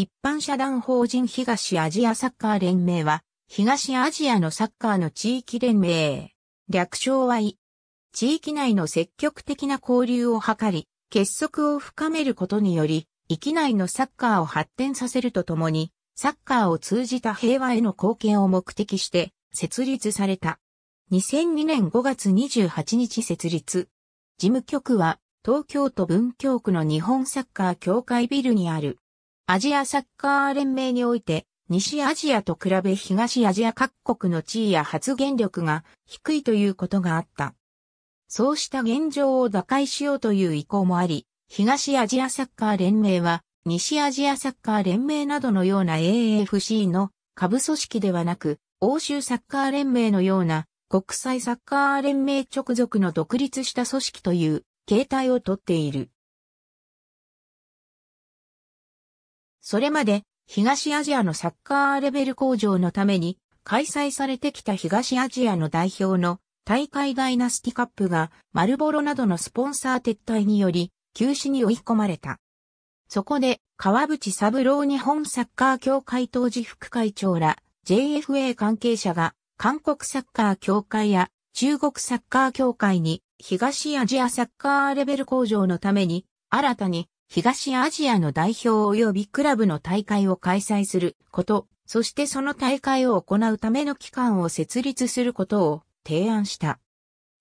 一般社団法人東アジアサッカー連盟は、東アジアのサッカーの地域連盟。略称は I。地域内の積極的な交流を図り、結束を深めることにより、域内のサッカーを発展させるとともに、サッカーを通じた平和への貢献を目的して設立された。2002年5月28日設立。事務局は東京都文京区の日本サッカー協会ビルにあるアジアサッカー連盟において、西アジアと比べ東アジア各国の地位や発言力が低いということがあった。そうした現状を打開しようという意向もあり、東アジアサッカー連盟は、西アジアサッカー連盟などのような a f c の下部組織ではなく、欧州サッカー連盟のような国際サッカー連盟直属の独立した組織という形態をとっている。それまで東アジアのサッカーレベル向上のために開催されてきた東アジアの代表の大会ダイナスティカップがマルボロなどのスポンサー撤退により休止に追い込まれた。そこで川淵三郎日本サッカー協会当時副会長ら JFA 関係者が韓国サッカー協会や中国サッカー協会に東アジアサッカーレベル向上のために新たに東アジアの代表及びクラブの大会を開催すること、そしてその大会を行うための機関を設立することを提案した。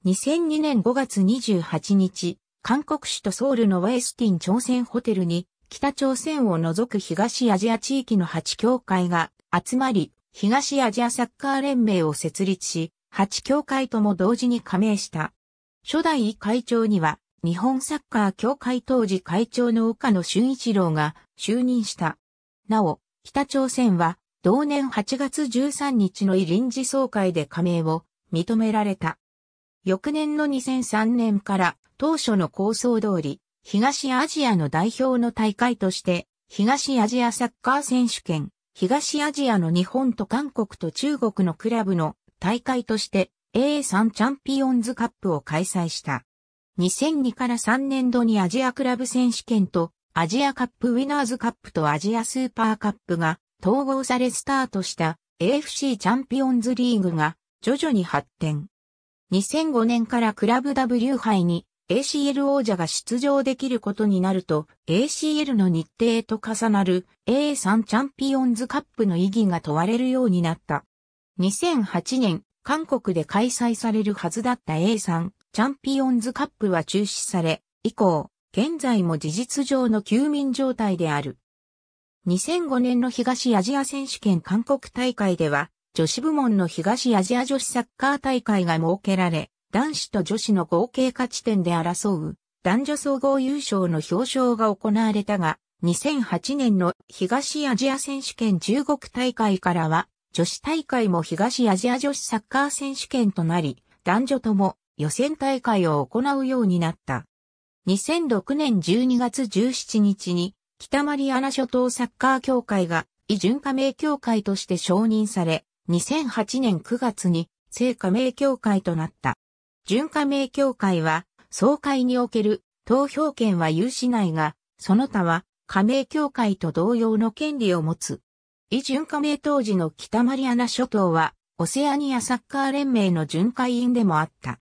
2002年5月28日、韓国首都ソウルのウェイスティン朝鮮ホテルに北朝鮮を除く東アジア地域の8協会が集まり、東アジアサッカー連盟を設立し、8協会とも同時に加盟した。初代会長には、日本サッカー協会当時会長の岡野俊一郎が就任した。なお、北朝鮮は同年8月13日の臨時総会で加盟を認められた。翌年の2003年から当初の構想通り、東アジアの代表の大会として、東アジアサッカー選手権、東アジアの日本と韓国と中国のクラブの大会として A3 チャンピオンズカップを開催した。2002から3年度にアジアクラブ選手権とアジアカップウィナーズカップとアジアスーパーカップが統合されスタートした AFC チャンピオンズリーグが徐々に発展。2005年からクラブ W 杯に ACL 王者が出場できることになると ACL の日程と重なる A3 チャンピオンズカップの意義が問われるようになった。2008年、韓国で開催されるはずだった A3 チャンピオンズカップは中止され、以降、現在も事実上の休眠状態である。2005年の東アジア選手権韓国大会では、女子部門の東アジア女子サッカー大会が設けられ、男子と女子の合計価値点で争う、男女総合優勝の表彰が行われたが、2008年の東アジア選手権中国大会からは、女子大会も東アジア女子サッカー選手権となり、男女とも予選大会を行うようになった。2006年12月17日に北マリアナ諸島サッカー協会が異準加盟協会として承認され、2008年9月に聖加盟協会となった。準加盟協会は総会における投票権は有しないが、その他は加盟協会と同様の権利を持つ。異準加盟当時の北マリアナ諸島は、オセアニアサッカー連盟の巡回員でもあった。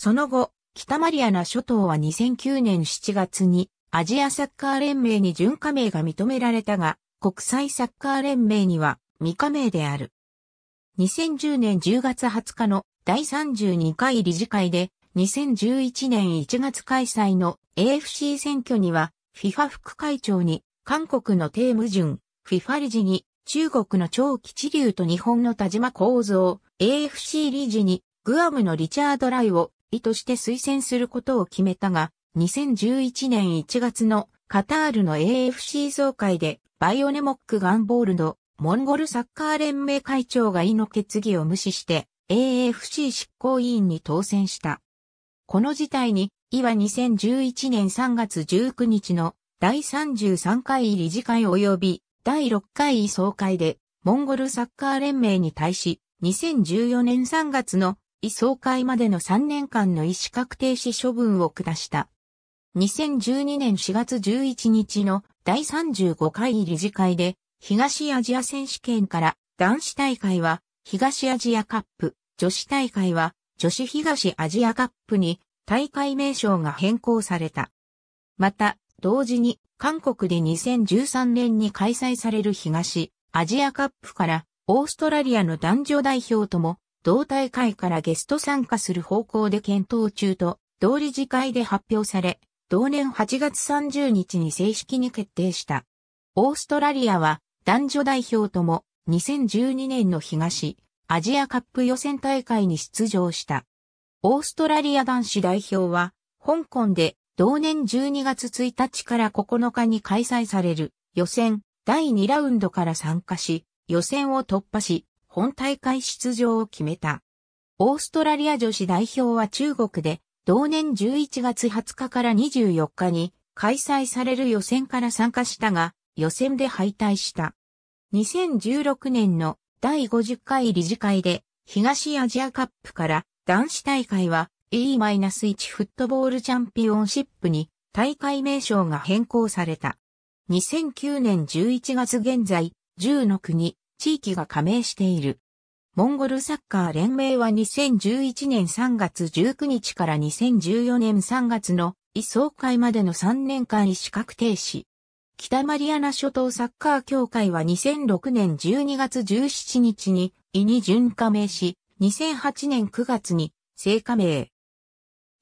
その後、北マリアナ諸島は2009年7月にアジアサッカー連盟に準加盟が認められたが、国際サッカー連盟には未加盟である。2010年10月20日の第32回理事会で2011年1月開催の AFC 選挙には FIFA 副会長に韓国のテームジュン、FIFA 理事に中国の長吉流と日本の田島構造、AFC 理事にグアムのリチャード・ライを意として推薦することを決めたが、2011年1月のカタールの AFC 総会でバイオネモックガンボールのモンゴルサッカー連盟会長が意の決議を無視して AFC 執行委員に当選した。この事態に、イは2011年3月19日の第33回理事会及び第6回総会でモンゴルサッカー連盟に対し2014年3月の医総会までの3年間の意思確定死処分を下した。2012年4月11日の第35回理事会で、東アジア選手権から男子大会は東アジアカップ、女子大会は女子東アジアカップに大会名称が変更された。また、同時に韓国で2013年に開催される東アジアカップからオーストラリアの男女代表とも同大会からゲスト参加する方向で検討中と、同理事会で発表され、同年8月30日に正式に決定した。オーストラリアは男女代表とも2012年の東アジアカップ予選大会に出場した。オーストラリア男子代表は香港で同年12月1日から9日に開催される予選第2ラウンドから参加し予選を突破し本大会出場を決めた。オーストラリア女子代表は中国で同年11月20日から24日に開催される予選から参加したが予選で敗退した。2016年の第50回理事会で東アジアカップから男子大会は E-1 フットボールチャンピオンシップに大会名称が変更された。2009年11月現在10の国地域が加盟している。モンゴルサッカー連盟は2011年3月19日から2014年3月の異総会までの3年間意思確定し、北マリアナ諸島サッカー協会は2006年12月17日に異に準加盟し、2008年9月に正加盟。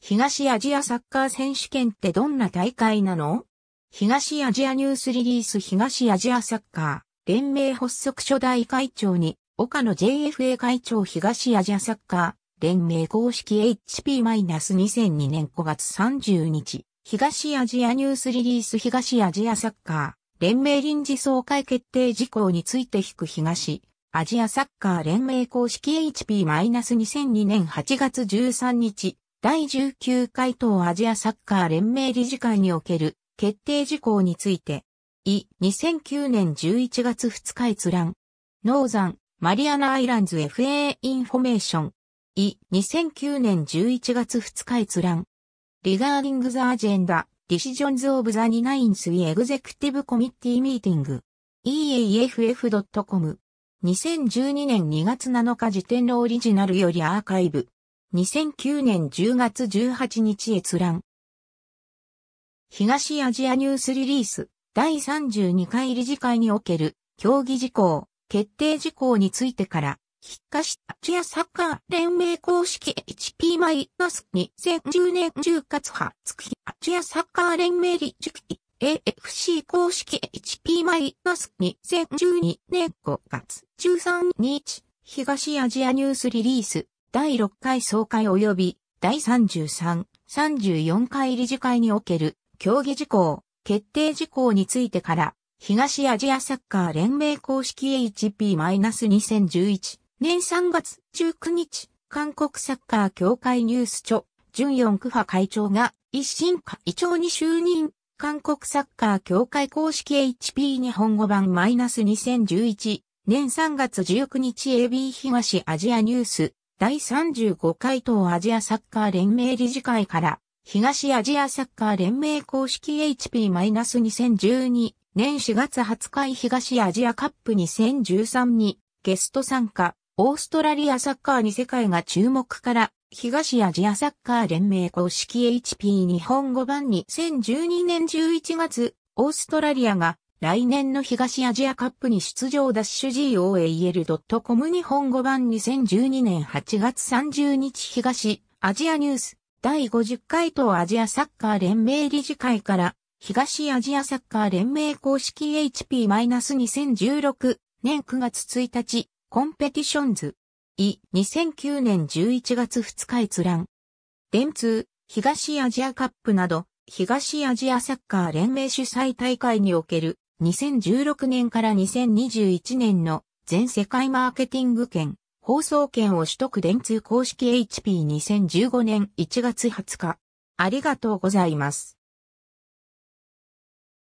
東アジアサッカー選手権ってどんな大会なの東アジアニュースリリース東アジアサッカー。連盟発足初代会長に、岡野 JFA 会長東アジアサッカー、連盟公式 HP-2002 年5月30日、東アジアニュースリリース東アジアサッカー、連盟臨時総会決定事項について引く東、アジアサッカー連盟公式 HP-2002 年8月13日、第19回東アジアサッカー連盟理事会における決定事項について、い、2009年11月2日閲覧。ノーザン、マリアナアイランズ FA インフォメーション。い、2009年11月2日閲覧。リガーディングザアジェンダ、ディシジョンズオブザニナインスイエグゼクティブコミ e c ティミーティング。eaff.com 2012年2月7日時点のオリジナルよりアーカイブ2009年10月18日閲覧東アジアニュースリリース第32回理事会における競技事項、決定事項についてから、引火しアジアサッカー連盟公式 HP-2010 年10月20日アジアサッカー連盟理事会 AFC 公式 HP-2012 年5月13日東アジアニュースリリース第6回総会及び第33、34回理事会における競技事項、決定事項についてから、東アジアサッカー連盟公式 HP-2011 年3月19日、韓国サッカー協会ニュース庁、準4区派会長が一審会長に就任。韓国サッカー協会公式 HP 日本語版 -2011 年3月19日 AB 東アジアニュース第35回東アジアサッカー連盟理事会から東アジアサッカー連盟公式 HP-2012 年4月20日東アジアカップ2013にゲスト参加、オーストラリアサッカーに世界が注目から東アジアサッカー連盟公式 HP 日本語版2012年11月、オーストラリアが来年の東アジアカップに出場ダッシュ GOAL.com 日本語版2012年8月30日東アジアニュース第50回東アジアサッカー連盟理事会から、東アジアサッカー連盟公式 HP-2016 年9月1日、コンペティションズ。い、2009年11月2日閲覧。電通、東アジアカップなど、東アジアサッカー連盟主催大会における2016年から2021年の全世界マーケティング権放送権を取得電通公式 HP2015 年1月20日。ありがとうございます。